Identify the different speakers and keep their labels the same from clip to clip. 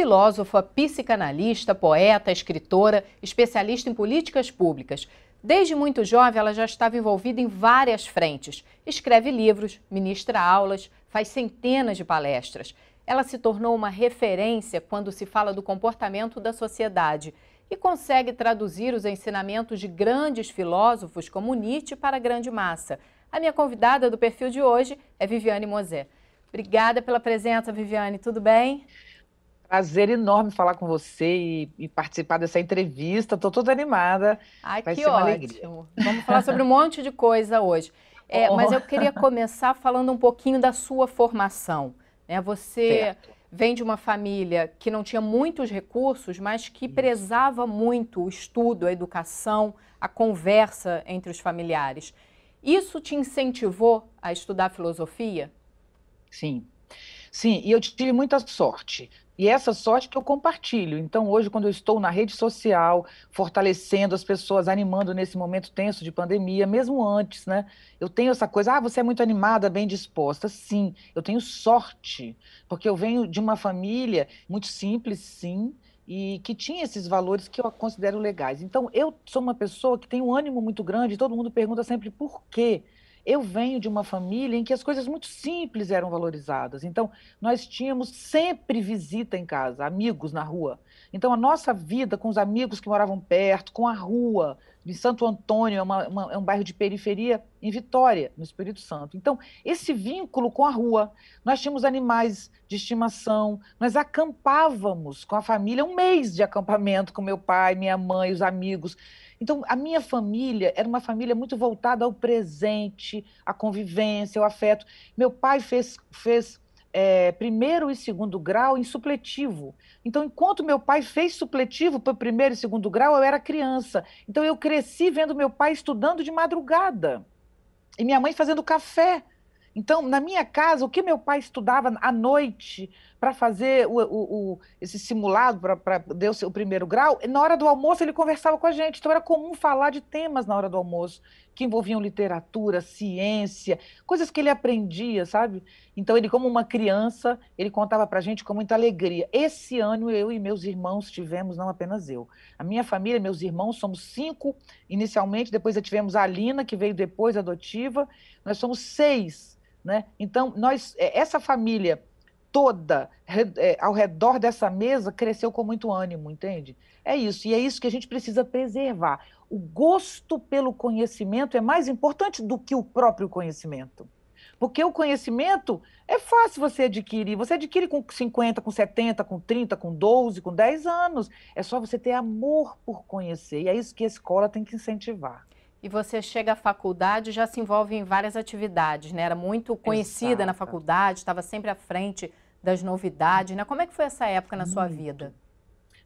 Speaker 1: filósofa, psicanalista, poeta, escritora, especialista em políticas públicas. Desde muito jovem, ela já estava envolvida em várias frentes. Escreve livros, ministra aulas, faz centenas de palestras. Ela se tornou uma referência quando se fala do comportamento da sociedade e consegue traduzir os ensinamentos de grandes filósofos como Nietzsche para a grande massa. A minha convidada do perfil de hoje é Viviane Mosé. Obrigada pela presença, Viviane. Tudo bem?
Speaker 2: Prazer enorme falar com você e, e participar dessa entrevista.
Speaker 1: Estou toda animada. Ai, Vai que ótimo. Alegria. Vamos falar sobre um monte de coisa hoje. É, oh. Mas eu queria começar falando um pouquinho da sua formação. Né? Você certo. vem de uma família que não tinha muitos recursos, mas que prezava muito o estudo, a educação, a conversa entre os familiares. Isso te incentivou a estudar filosofia?
Speaker 2: Sim. Sim, e eu tive muita sorte. E essa sorte que eu compartilho. Então, hoje, quando eu estou na rede social, fortalecendo as pessoas, animando nesse momento tenso de pandemia, mesmo antes, né? Eu tenho essa coisa, ah, você é muito animada, bem disposta. Sim, eu tenho sorte, porque eu venho de uma família muito simples, sim, e que tinha esses valores que eu considero legais. Então, eu sou uma pessoa que tem um ânimo muito grande, todo mundo pergunta sempre por quê. Eu venho de uma família em que as coisas muito simples eram valorizadas. Então, nós tínhamos sempre visita em casa, amigos na rua. Então, a nossa vida com os amigos que moravam perto, com a rua, em Santo Antônio, é, uma, uma, é, um bairro de periferia em Vitória, no Espírito Santo. Então, esse vínculo com a rua, nós tínhamos animais de estimação, nós acampávamos com a família, um mês de acampamento com meu pai, minha mãe, os amigos. Então, a minha família era uma família muito voltada ao presente, à convivência, ao afeto. Meu pai fez, fez é, primeiro e segundo grau em supletivo. Então, enquanto meu pai fez supletivo para primeiro e segundo grau, eu era criança. Então, eu cresci vendo meu pai estudando de madrugada e minha mãe fazendo café. Então, na minha casa, o que meu pai estudava à noite, para fazer o, o, o, esse simulado, para deu o primeiro grau, na hora do almoço ele conversava com a gente. Então era comum falar de temas na hora do almoço, que envolviam literatura, ciência, coisas que ele aprendia, sabe? Então ele, como uma criança, ele contava para a gente com muita alegria. Esse ano eu e meus irmãos tivemos, não apenas eu, a minha família, meus irmãos, somos cinco inicialmente, depois tivemos a Lina, que veio depois, adotiva, nós somos seis. Né? Então, nós, é, essa família toda é, ao redor dessa mesa cresceu com muito ânimo, entende? É isso, e é isso que a gente precisa preservar. O gosto pelo conhecimento é mais importante do que o próprio conhecimento. Porque o conhecimento é fácil você adquirir. Você adquire com 50, com 70, com 30, com 12, com 10 anos. É só você ter amor por
Speaker 1: conhecer. E é isso que a escola tem que incentivar. E você chega à faculdade já se envolve em várias atividades, né? Era muito conhecida Exato. na faculdade, estava sempre à frente das novidades, né? Como é que foi essa época na sua vida?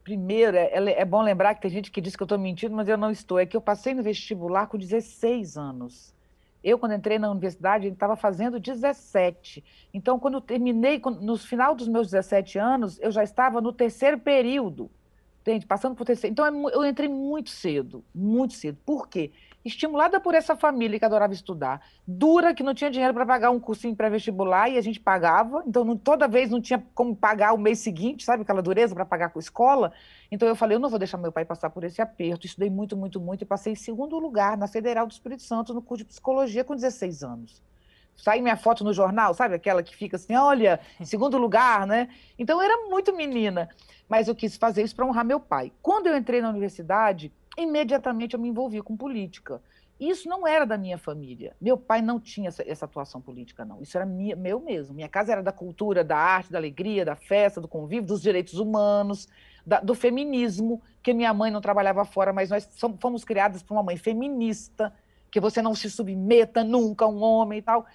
Speaker 1: Primeiro, é, é, é bom lembrar que tem gente que
Speaker 2: diz que eu estou mentindo, mas eu não estou. É que eu passei no vestibular com 16 anos. Eu, quando entrei na universidade, estava fazendo 17. Então, quando eu terminei, no final dos meus 17 anos, eu já estava no terceiro período, entende? Passando por terceiro. Então, é eu entrei muito cedo, muito cedo. Por quê? estimulada por essa família que adorava estudar, dura, que não tinha dinheiro para pagar um cursinho pré-vestibular e a gente pagava, então não, toda vez não tinha como pagar o mês seguinte, sabe, aquela dureza para pagar com a escola. Então eu falei, eu não vou deixar meu pai passar por esse aperto. Estudei muito, muito, muito e passei em segundo lugar na Federal do Espírito Santo no curso de psicologia com 16 anos. Sai minha foto no jornal, sabe? Aquela que fica assim, olha, em segundo lugar, né? Então eu era muito menina, mas eu quis fazer isso para honrar meu pai. Quando eu entrei na universidade, imediatamente eu me envolvi com política. Isso não era da minha família. Meu pai não tinha essa, essa atuação política, não. Isso era minha, meu mesmo. Minha casa era da cultura, da arte, da alegria, da festa, do convívio, dos direitos humanos, da, do feminismo, que minha mãe não trabalhava fora, mas nós fomos criadas por uma mãe feminista, que você não se submeta nunca a um homem e tal.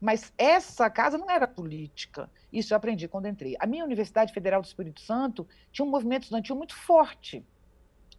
Speaker 2: Mas essa casa não era política. Isso eu aprendi quando entrei. A minha Universidade Federal do Espírito Santo tinha um movimento estudantil muito forte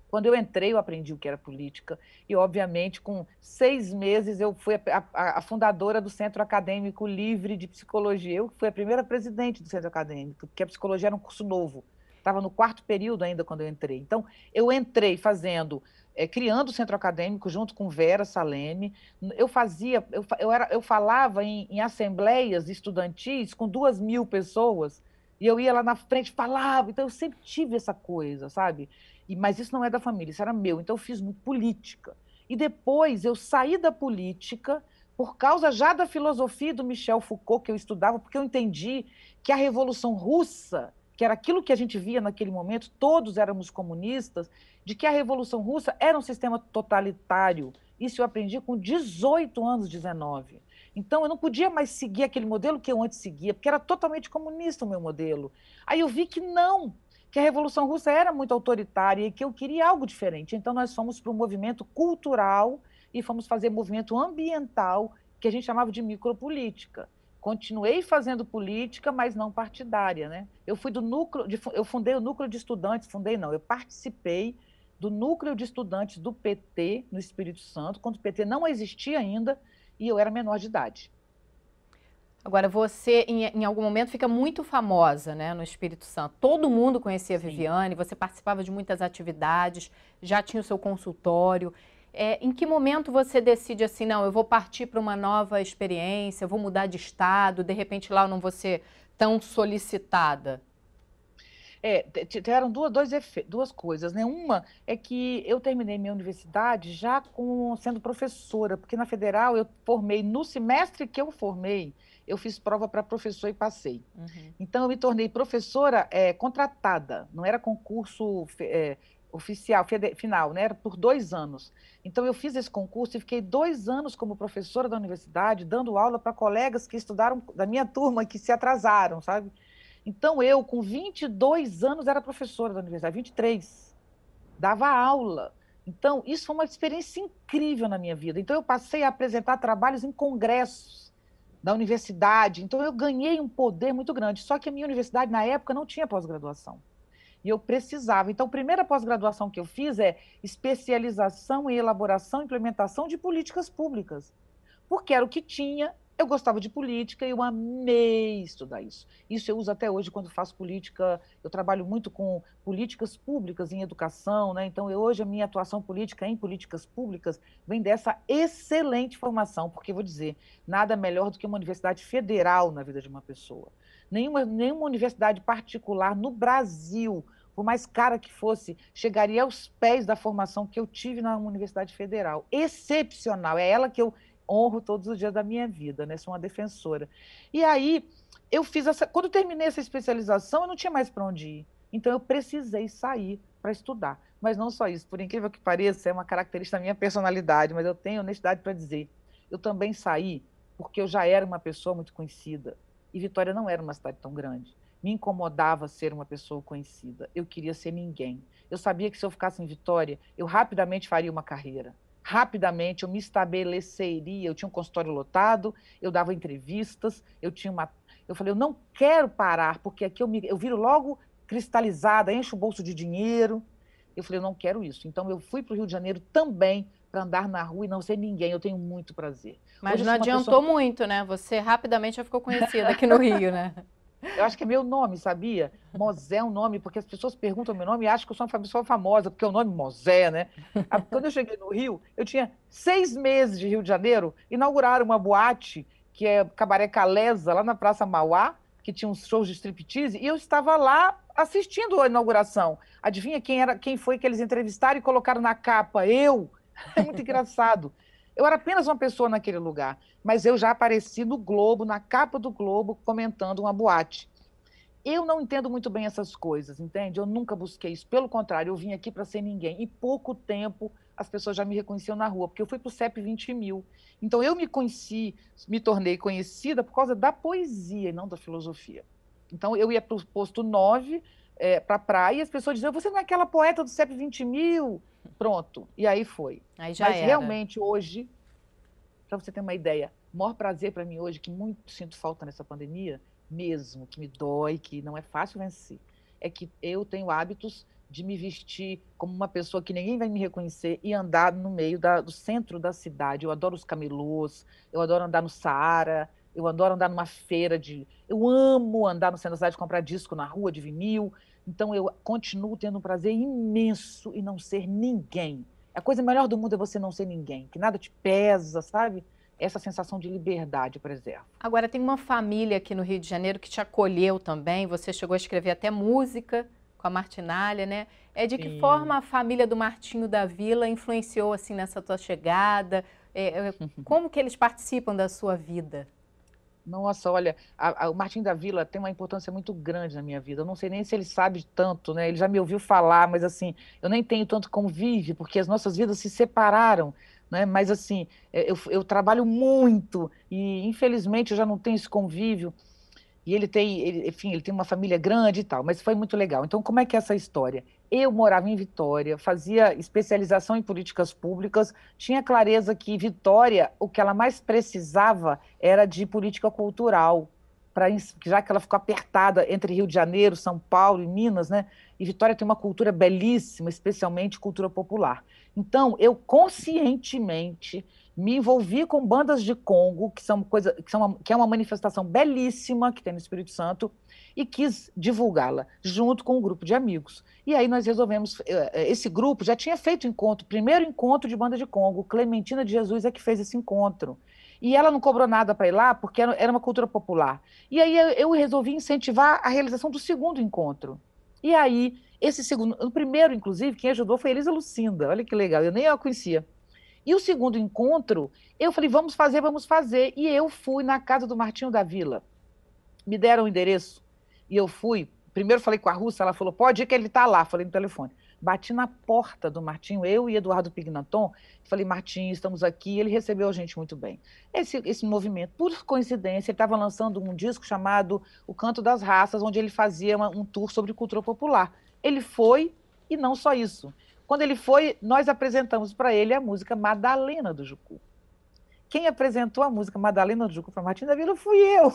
Speaker 2: quando eu entrei, eu aprendi o que era política. E, obviamente, com seis meses, eu fui a, a, a fundadora do Centro Acadêmico Livre de Psicologia. Eu fui a primeira presidente do Centro Acadêmico, porque a psicologia era um curso novo. Estava no quarto período ainda quando eu entrei. Então, eu entrei fazendo, é, criando o centro acadêmico junto com Vera Saleme. Eu fazia, eu, eu, era, eu falava em, em assembleias estudantis com duas mil pessoas. E eu ia lá na frente, falava. Então, eu sempre tive essa coisa, sabe? E, mas isso não é da família, isso era meu. Então eu fiz muito política. E depois eu saí da política por causa já da filosofia do Michel Foucault que eu estudava, porque eu entendi que a Revolução Russa, que era aquilo que a gente via naquele momento, todos éramos comunistas, de que a Revolução Russa era um sistema totalitário. Isso eu aprendi com 18 anos, 19. Então eu não podia mais seguir aquele modelo que eu antes seguia, porque era totalmente comunista o meu modelo. Aí eu vi que não, que a Revolução Russa era muito autoritária e que eu queria algo diferente. Então, nós fomos para um movimento cultural e fomos fazer movimento ambiental, que a gente chamava de micropolítica. Continuei fazendo política, mas não partidária. Né? Eu fui do núcleo, de, eu fundei o núcleo de estudantes, fundei não, eu participei do núcleo de estudantes do PT no Espírito Santo, quando o PT não existia ainda e eu era
Speaker 1: menor de idade. Agora, você em, em, algum momento fica muito famosa né, no Espírito Santo. Todo mundo conhecia Sim. a Viviane, você participava de muitas atividades, já tinha o seu consultório. É, em que momento você decide assim, não, eu vou partir para uma nova experiência, eu vou mudar de estado, de repente lá eu não vou ser tão solicitada? É, tiveram duas, dois, duas coisas, né? Uma é que
Speaker 2: eu terminei minha universidade já com, sendo professora, porque na federal eu formei no semestre que eu formei, eu fiz prova para professor e passei. Uhum. Então, eu me tornei professora é, contratada, não era concurso é, oficial, final, né? era por dois anos. Então, eu fiz esse concurso e fiquei dois anos como professora da universidade, dando aula para colegas que estudaram da minha turma, que se atrasaram, sabe? Então, eu, com 22 anos, era professora da universidade, 23. Dava aula. Então, isso foi uma experiência incrível na minha vida. Então, eu passei a apresentar trabalhos em congressos da universidade. Então, eu ganhei um poder muito grande. Só que a minha universidade, na época, não tinha pós-graduação. E eu precisava. Então, a primeira pós-graduação que eu fiz é especialização em elaboração e implementação de políticas públicas. Porque era o que tinha eu gostava de política e eu amei estudar isso. Isso eu uso até hoje quando faço política. Eu trabalho muito com políticas públicas em educação, né? Então, eu, hoje a minha atuação política em políticas públicas vem dessa excelente formação, porque vou dizer, nada melhor do que uma universidade federal na vida de uma pessoa. Nenhuma, nenhuma universidade particular no Brasil, por mais cara que fosse, chegaria aos pés da formação que eu tive na Universidade Federal. Excepcional, é ela que eu honro todos os dias da minha vida, né? Sou uma defensora. E aí eu fiz essa, quando terminei essa especialização, eu não tinha mais para onde ir. Então eu precisei sair para estudar. Mas não só isso, por incrível que pareça, é uma característica da minha personalidade, mas eu tenho honestidade para dizer. Eu também saí porque eu já era uma pessoa muito conhecida e Vitória não era uma cidade tão grande. Me incomodava ser uma pessoa conhecida. Eu queria ser ninguém. Eu sabia que se eu ficasse em Vitória, eu rapidamente faria uma carreira rapidamente eu me estabeleceria. Eu tinha um consultório lotado, eu dava entrevistas, eu tinha uma. Eu falei, eu não quero parar, porque aqui eu, me, eu viro logo cristalizada, encho o bolso de dinheiro. Eu falei, eu não quero isso. Então eu fui para o Rio de Janeiro também para andar na rua e não ser ninguém. Eu tenho muito prazer. Mas Hoje, não adiantou pessoa...
Speaker 1: muito, né? Você rapidamente já ficou conhecida aqui no Rio, né? Eu
Speaker 2: acho que é meu nome, sabia? Mosé é um nome, porque as pessoas perguntam meu nome e acham que eu sou uma pessoa famosa, porque é o nome Mosé, né? Quando eu cheguei no Rio, eu tinha seis meses de Rio de Janeiro, inauguraram uma boate, que é Cabaré Calesa, lá na Praça Mauá, que tinha uns shows de striptease, e eu estava lá assistindo a inauguração. Adivinha quem, era, quem foi que eles entrevistaram e colocaram na capa? Eu! É muito engraçado. Eu era apenas uma pessoa naquele lugar, mas eu já apareci no Globo, na capa do Globo, comentando uma boate. Eu não entendo muito bem essas coisas, entende? Eu nunca busquei isso. Pelo contrário, eu vim aqui para ser ninguém. E pouco tempo, as pessoas já me reconheciam na rua, porque eu fui para o CEP 20 mil. Então, eu me conheci, me tornei conhecida por causa da poesia e não da filosofia. Então, eu ia para o posto 9, é, para a praia, e as pessoas diziam: Você não é aquela poeta do CEP 20 mil? pronto. E aí foi. Aí já Mas era. realmente hoje, para você ter uma ideia, o maior prazer para mim hoje, que muito sinto falta nessa pandemia, mesmo, que me dói, que não é fácil vencer, é que eu tenho hábitos de me vestir como uma pessoa que ninguém vai me reconhecer e andar no meio da, do centro da cidade. Eu adoro os camelôs, eu adoro andar no Saara, eu adoro andar numa feira de. Eu amo andar no centro da cidade, comprar disco na rua de vinil. Então eu continuo tendo um prazer imenso em não ser ninguém. A coisa melhor do mundo é você não ser ninguém, que nada te pesa, sabe? Essa sensação de liberdade, por exemplo.
Speaker 1: Agora, tem uma família aqui no Rio de Janeiro que te acolheu também. Você chegou a escrever até música com a Martinalha, né? É de Sim. que forma a família do Martinho da Vila influenciou assim nessa tua chegada? É, é como que eles participam da sua vida? Nossa, olha, a, a, o Martin da Vila tem uma importância muito grande na
Speaker 2: minha vida. Eu não sei nem se ele sabe tanto, né? Ele já me ouviu falar, mas assim, eu nem tenho tanto convívio, porque as nossas vidas se separaram, né? Mas assim, é, eu, eu trabalho muito e infelizmente eu já não tenho esse convívio. E ele tem, ele, enfim, ele tem uma família grande e tal, mas foi muito legal. Então, como é que é essa história? Eu morava em Vitória, fazia especialização em políticas públicas, tinha clareza que Vitória, o que ela mais precisava era de política cultural, para já que ela ficou apertada entre Rio de Janeiro, São Paulo e Minas, né? E Vitória tem uma cultura belíssima, especialmente cultura popular. Então, eu conscientemente me envolvi com bandas de Congo, que, são coisa, que, são uma, que é uma manifestação belíssima que tem no Espírito Santo, e quis divulgá-la junto com um grupo de amigos. E aí nós resolvemos. Eh, eh, esse grupo já tinha feito encontro, primeiro encontro de banda de Congo. Clementina de Jesus é que fez esse encontro. E ela não cobrou nada para ir lá, porque era uma cultura popular. E aí eu resolvi incentivar a realização do segundo encontro. E aí, esse segundo, o primeiro, inclusive, quem ajudou foi Elisa Lucinda. Olha que legal, eu nem a conhecia. E o segundo encontro, eu falei, vamos fazer, vamos fazer. E eu fui na casa do Martinho da Vila. Me deram o endereço e eu fui. Primeiro falei com a russa, ela falou, pode ir que ele está lá. Falei no telefone. Bati na porta do Martinho, eu e Eduardo Pignaton. Falei, Martinho, estamos aqui. Ele recebeu a gente muito bem. Esse, esse movimento, por coincidência, ele estava lançando um disco chamado O Canto das Raças, onde ele fazia uma, um tour sobre cultura popular. Ele foi, e não só isso. Quando ele foi, nós apresentamos para ele a música Madalena do Jucu. Quem apresentou a música Madalena do Jucu para Martim da Vila fui eu.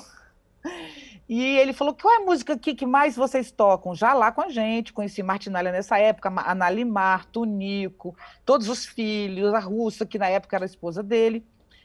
Speaker 2: E ele falou: qual é a música aqui que mais vocês tocam? Já lá com a gente, conheci Martinalha nessa época, Analimar, Tunico, todos os filhos, a Russa, que na época era a esposa dele.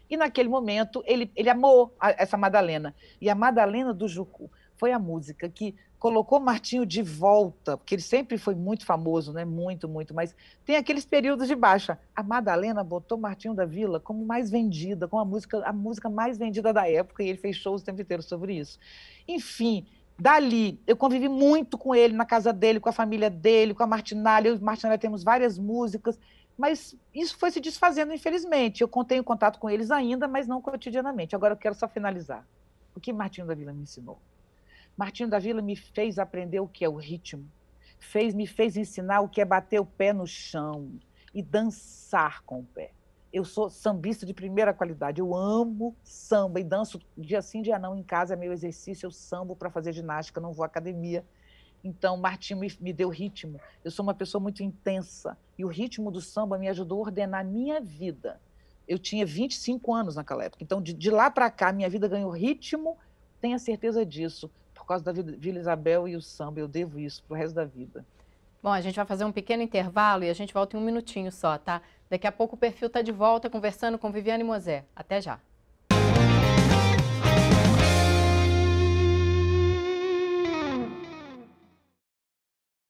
Speaker 2: E naquele momento ele, ele amou a, essa Madalena. E a Madalena do Jucu foi a música que colocou Martinho de volta, porque ele sempre foi muito famoso, né? Muito, muito, mas tem aqueles períodos de baixa. A Madalena botou Martinho da Vila como mais vendida, como a música, a música mais vendida da época, e ele fez shows o tempo inteiro sobre isso. Enfim, dali eu convivi muito com ele, na casa dele, com a família dele, com a Martinalha, eu e Martinalha temos várias músicas, mas isso foi se desfazendo, infelizmente. Eu tenho contato com eles ainda, mas não cotidianamente. Agora eu quero só finalizar. O que Martinho da Vila me ensinou? Martinho da Vila me fez aprender o que é o ritmo, fez me fez ensinar o que é bater o pé no chão e dançar com o pé. Eu sou sambista de primeira qualidade, eu amo samba e danço dia sim, dia não em casa, é meu exercício, eu sambo para fazer ginástica, não vou à academia. Então, Martinho me, me deu ritmo. Eu sou uma pessoa muito intensa e o ritmo do samba me ajudou a ordenar minha vida. Eu tinha 25 anos naquela época, então de, de lá para cá minha vida ganhou ritmo, tenha certeza disso causa da Vila Isabel e o samba. Eu devo isso pro resto da vida.
Speaker 1: Bom, a gente vai fazer um pequeno intervalo e a gente volta em um minutinho só, tá? Daqui a pouco o perfil está de volta conversando com Viviane Mosé. Até já.